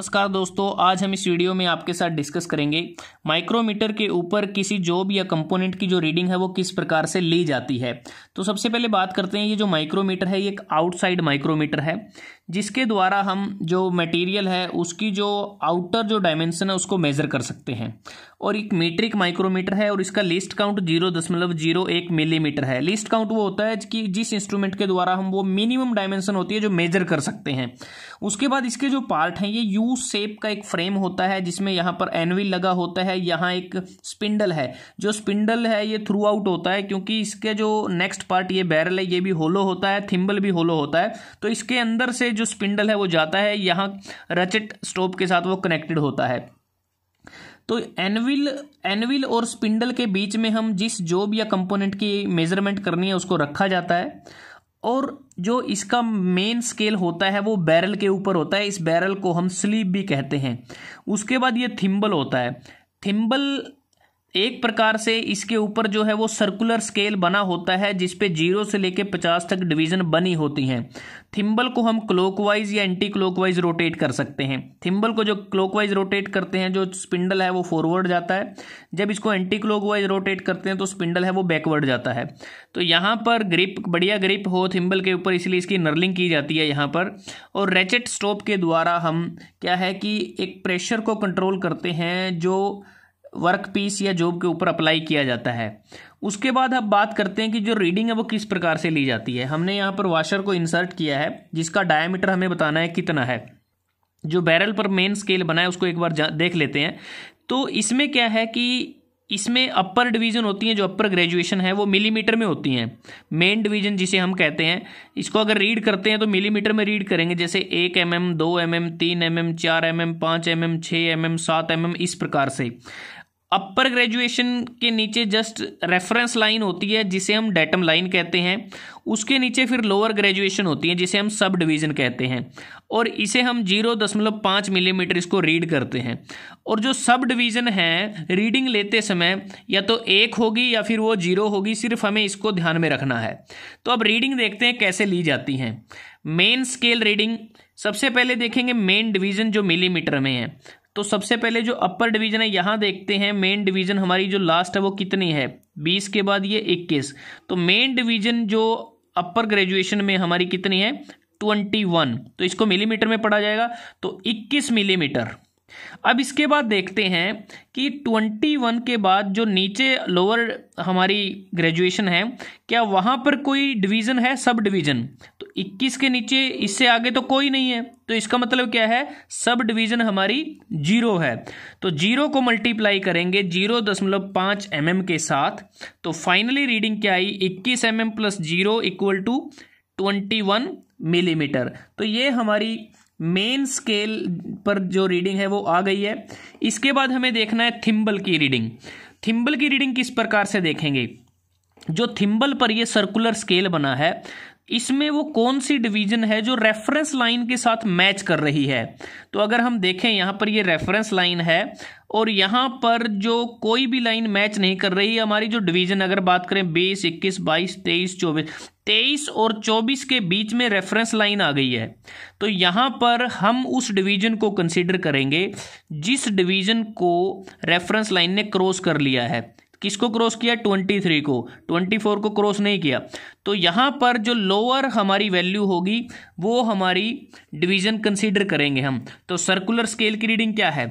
नमस्कार दोस्तों आज हम इस वीडियो में आपके साथ डिस्कस करेंगे माइक्रोमीटर के ऊपर किसी जॉब या कंपोनेंट की जो रीडिंग है वो किस प्रकार से ली जाती है तो सबसे पहले बात करते हैं ये जो माइक्रोमीटर है ये एक आउटसाइड माइक्रोमीटर है जिसके द्वारा हम जो मटेरियल है उसकी जो आउटर जो डायमेंशन है उसको मेज़र कर सकते हैं और एक मीट्रिक माइक्रोमीटर है और इसका लिस्ट काउंट जीरो दशमलव जीरो एक मिलीमीटर है लिस्ट काउंट वो होता है कि जिस इंस्ट्रूमेंट के द्वारा हम वो मिनिमम डायमेंशन होती है जो मेजर कर सकते हैं उसके बाद इसके जो पार्ट हैं ये यू यू सेप का एक फ्रेम होता है जिसमें यहाँ पर एनविल लगा होता है यहाँ एक स्पिंडल है जो स्पिंडल है ये थ्रू आउट होता है क्योंकि इसके जो नेक्स्ट पार्ट ये बैरल है ये भी होलो होता है थिम्बल भी होलो होता है तो इसके अंदर से जो स्पिंडल है वो जाता है यहाँ रचेट स्टोप के साथ वो कनेक्टेड होता है तो एनविल एनविल और स्पिंडल के बीच में हम जिस जॉब या कंपोनेंट की मेजरमेंट करनी है उसको रखा जाता है और जो इसका मेन स्केल होता है वो बैरल के ऊपर होता है इस बैरल को हम स्लीप भी कहते हैं उसके बाद ये थिम्बल होता है थिम्बल एक प्रकार से इसके ऊपर जो है वो सर्कुलर स्केल बना होता है जिसपे जीरो से लेके पचास तक डिवीजन बनी होती हैं थिम्बल को हम क्लॉकवाइज या एंटी क्लॉकवाइज रोटेट कर सकते हैं थिम्बल को जो क्लॉकवाइज रोटेट करते हैं जो स्पिंडल है वो फॉरवर्ड जाता है जब इसको एंटी क्लॉकवाइज रोटेट करते हैं तो स्पिंडल है वो बैकवर्ड जाता है तो यहाँ पर ग्रिप बढ़िया ग्रिप हो थिम्बल के ऊपर इसलिए इसकी नर्लिंग की जाती है यहाँ पर और रेचेट स्टॉप के द्वारा हम क्या है कि एक प्रेशर को कंट्रोल करते हैं जो वर्क पीस या जॉब के ऊपर अप्लाई किया जाता है उसके बाद अब बात करते हैं कि जो रीडिंग है वो किस प्रकार से ली जाती है हमने यहाँ पर वाशर को इंसर्ट किया है जिसका डायमीटर हमें बताना है कितना है जो बैरल पर मेन स्केल बना है उसको एक बार देख लेते हैं तो इसमें क्या है कि इसमें अपर डिवीजन होती हैं जो अपर ग्रेजुएशन है वो मिलीमीटर में होती हैं मेन डिवीजन जिसे हम कहते हैं इसको अगर रीड करते हैं तो मिलीमीटर में रीड करेंगे जैसे एक एम mm, एम दो एम mm, एम तीन एम mm, एम चार एम एम पाँच एम एम छः एम एम सात एम एम इस प्रकार से अपर ग्रेजुएशन के नीचे जस्ट रेफरेंस लाइन होती है जिसे हम डेटम लाइन कहते हैं उसके नीचे फिर लोअर ग्रेजुएशन होती है जिसे हम सब डिवीज़न कहते हैं और इसे हम जीरो दशमलव पाँच मिलीमीटर इसको रीड करते हैं और जो सब डिवीज़न है रीडिंग लेते समय या तो एक होगी या फिर वो जीरो होगी सिर्फ हमें इसको ध्यान में रखना है तो अब रीडिंग देखते हैं कैसे ली जाती हैं मेन स्केल रीडिंग सबसे पहले देखेंगे मेन डिवीज़न जो मिलीमीटर में है तो सबसे पहले जो अपर डिवीजन है यहां देखते हैं मेन डिवीजन हमारी जो लास्ट है वो कितनी है बीस के बाद ये इक्कीस तो मेन डिवीजन जो अपर ग्रेजुएशन में हमारी कितनी है ट्वेंटी वन तो इसको मिलीमीटर में पढ़ा जाएगा तो इक्कीस मिलीमीटर अब इसके बाद देखते हैं कि 21 के बाद जो नीचे लोअर हमारी ग्रेजुएशन है क्या वहाँ पर कोई डिवीज़न है सब डिवीज़न तो 21 के नीचे इससे आगे तो कोई नहीं है तो इसका मतलब क्या है सब डिवीज़न हमारी जीरो है तो जीरो को मल्टीप्लाई करेंगे जीरो दशमलव पाँच एम mm एम के साथ तो फाइनली रीडिंग क्या आई इक्कीस M M plus zero equal to twenty one millimetre तो ये हमारी मेन स्केल पर जो रीडिंग है वो आ गई है इसके बाद हमें देखना है थिम्बल की रीडिंग थिम्बल की रीडिंग किस प्रकार से देखेंगे जो थिम्बल पर ये सर्कुलर स्केल बना है इसमें वो कौन सी डिवीजन है जो रेफरेंस लाइन के साथ मैच कर रही है तो अगर हम देखें यहाँ पर ये रेफरेंस लाइन है और यहाँ पर जो कोई भी लाइन मैच नहीं कर रही है हमारी जो डिवीजन अगर बात करें बीस इक्कीस बाईस तेईस चौबीस तेईस और चौबीस के बीच में रेफरेंस लाइन आ गई है तो यहाँ पर हम उस डिवीजन को कंसिडर करेंगे जिस डिवीजन को रेफरेंस लाइन ने क्रॉस कर लिया है किसको क्रॉस किया ट्वेंटी थ्री को ट्वेंटी फोर को क्रॉस नहीं किया तो यहाँ पर जो लोअर हमारी वैल्यू होगी वो हमारी डिवीजन कंसीडर करेंगे हम तो सर्कुलर स्केल की रीडिंग क्या है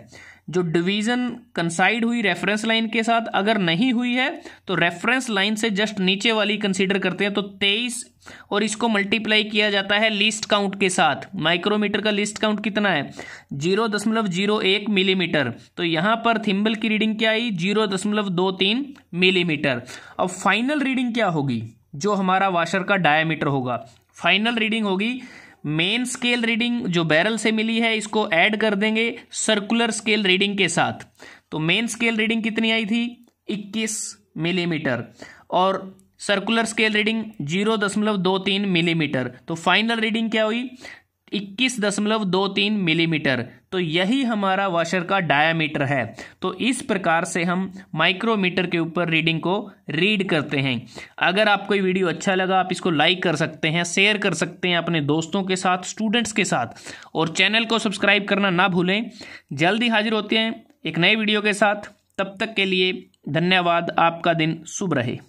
जो डिवीज़न कंसाइड हुई रेफरेंस लाइन के साथ अगर नहीं हुई है तो रेफरेंस लाइन से जस्ट नीचे वाली कंसीडर करते हैं तो तेईस और इसको मल्टीप्लाई किया जाता है लिस्ट काउंट के साथ माइक्रोमीटर का लिस्ट काउंट कितना है जीरो दशमलव जीरो एक मिलीमीटर तो यहां पर थिम्बल की रीडिंग क्या आई जीरो दशमलव दो तीन मिलीमीटर अब फाइनल रीडिंग क्या होगी जो हमारा वाशर का डायामीटर होगा फाइनल रीडिंग होगी मेन स्केल रीडिंग जो बैरल से मिली है इसको ऐड कर देंगे सर्कुलर स्केल रीडिंग के साथ तो मेन स्केल रीडिंग कितनी आई थी 21 मिलीमीटर और सर्कुलर स्केल रीडिंग जीरो दशमलव दो तीन मिलीमीटर तो फाइनल रीडिंग क्या हुई इक्कीस दशमलव दो तीन मिलीमीटर तो यही हमारा वॉशर का डायामीटर है तो इस प्रकार से हम माइक्रोमीटर के ऊपर रीडिंग को रीड करते हैं अगर आपको ये वीडियो अच्छा लगा आप इसको लाइक कर सकते हैं शेयर कर सकते हैं अपने दोस्तों के साथ स्टूडेंट्स के साथ और चैनल को सब्सक्राइब करना ना भूलें जल्दी हाजिर होते हैं एक नए वीडियो के साथ तब तक के लिए धन्यवाद आपका दिन शुभ रहे